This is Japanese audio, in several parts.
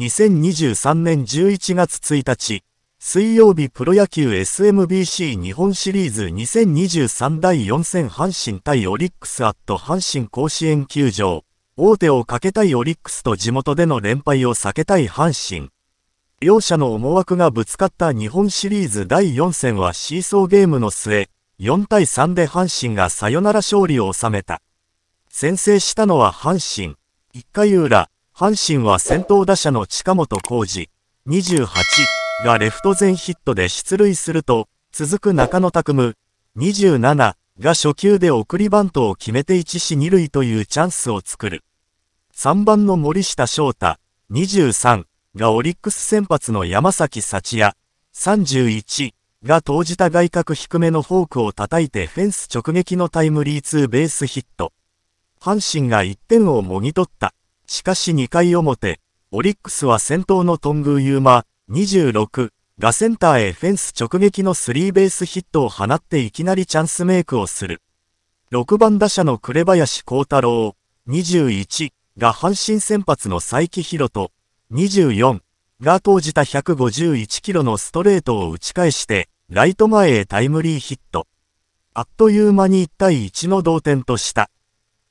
2023年11月1日、水曜日プロ野球 SMBC 日本シリーズ2023第4戦阪神対オリックスアット阪神甲子園球場。大手をかけたいオリックスと地元での連敗を避けたい阪神。両者の思惑がぶつかった日本シリーズ第4戦はシーソーゲームの末、4対3で阪神がサヨナラ勝利を収めた。先制したのは阪神。1回裏、阪神は先頭打者の近本浩二28がレフト前ヒットで出塁すると、続く中野拓夢27が初球で送りバントを決めて1死2塁というチャンスを作る。3番の森下翔太23がオリックス先発の山崎幸也31が投じた外角低めのフォークを叩いてフェンス直撃のタイムリーツーベースヒット。阪神が1点をもぎ取った。しかし2回表、オリックスは先頭の頓宮優馬、26がセンターへフェンス直撃のスリーベースヒットを放っていきなりチャンスメイクをする。6番打者の紅林幸太郎、21が阪神先発の佐伯宏と、24が投じた151キロのストレートを打ち返して、ライト前へタイムリーヒット。あっという間に1対1の同点とした。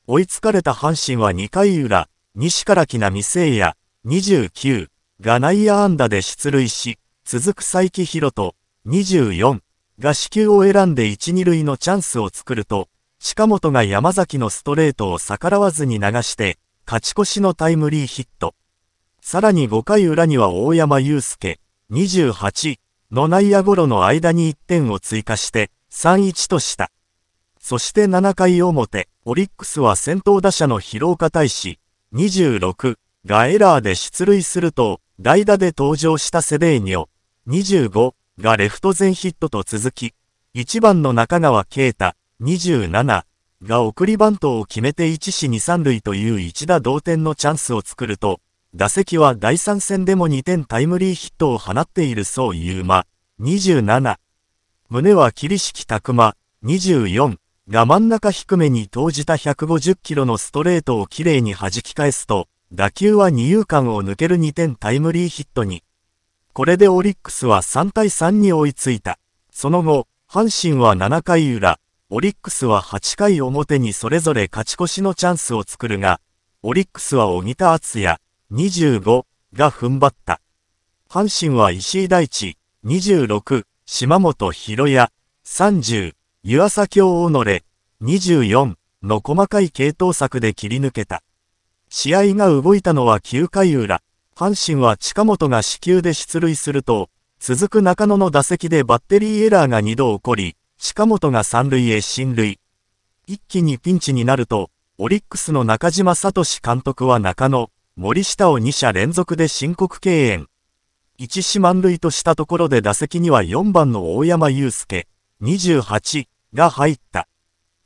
追いつかれた阪神は2回裏、西から木並聖也、29が内野安打で出塁し、続く佐伯博と24が死球を選んで1、2塁のチャンスを作ると、近本が山崎のストレートを逆らわずに流して、勝ち越しのタイムリーヒット。さらに5回裏には大山祐介、28の内野ゴロの間に1点を追加して、3-1とした。そして7回表、オリックスは先頭打者の広岡大使、26がエラーで出塁すると、代打で登場したセデーニョ。25がレフト前ヒットと続き、1番の中川圭太。27が送りバントを決めて1死2三塁という一打同点のチャンスを作ると、打席は第3戦でも2点タイムリーヒットを放っているそういう間。27。胸は式敷拓馬。24。が真ん中低めに投じた150キロのストレートをきれいに弾き返すと、打球は二遊間を抜ける2点タイムリーヒットに。これでオリックスは3対3に追いついた。その後、阪神は7回裏、オリックスは8回表にそれぞれ勝ち越しのチャンスを作るが、オリックスは小木田敦也、25が踏ん張った。阪神は石井大地、26、島本博也、30湯浅京己24の細かい系統策で切り抜けた。試合が動いたのは9回裏。阪神は近本が死球で出塁すると、続く中野の打席でバッテリーエラーが2度起こり、近本が3塁へ進塁。一気にピンチになると、オリックスの中島聡監督は中野、森下を2者連続で申告敬遠。1四満塁としたところで打席には4番の大山祐介、28が入った。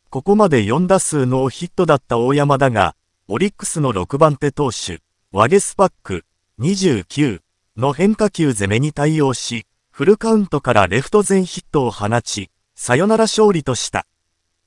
ここまで4打数のヒットだった大山だが、オリックスの6番手投手、ワゲスパック、29の変化球攻めに対応し、フルカウントからレフト前ヒットを放ち、さよなら勝利とした。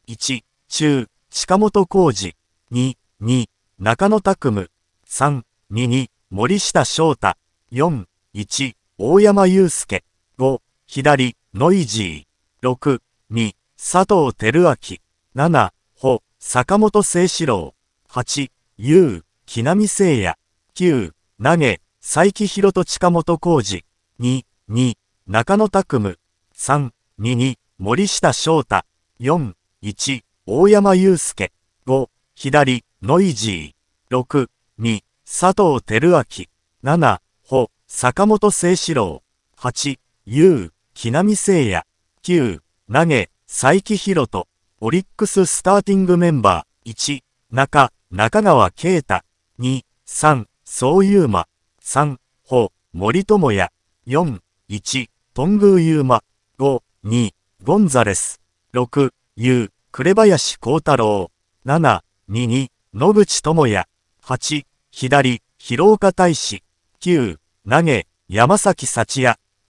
1、中、近本浩二、2、2、中野拓夢、3、2、2、森下翔太、4、1、大山祐介、5、左、ノイジー、6、2、佐藤輝明。7、保、坂本聖志郎。8、優、木南聖也。9、投げ、佐伯博と近本浩二。2、2、中野拓夢。3、2、2、森下翔太。4、1、大山祐介。5、左、ノイジー。6、2、佐藤輝明。7、保、坂本聖志郎。8、優、木南聖也。9、投げ、佐伯博人、オリックススターティングメンバー、1、中、中川圭太、2、3、総優馬、3、保、森友也、4、1、頓宮優馬、5、2、ゴンザレス、6、優、紅林幸太郎、7、2、2、野口智也、8、左、広岡大使、9、投げ、山崎幸也、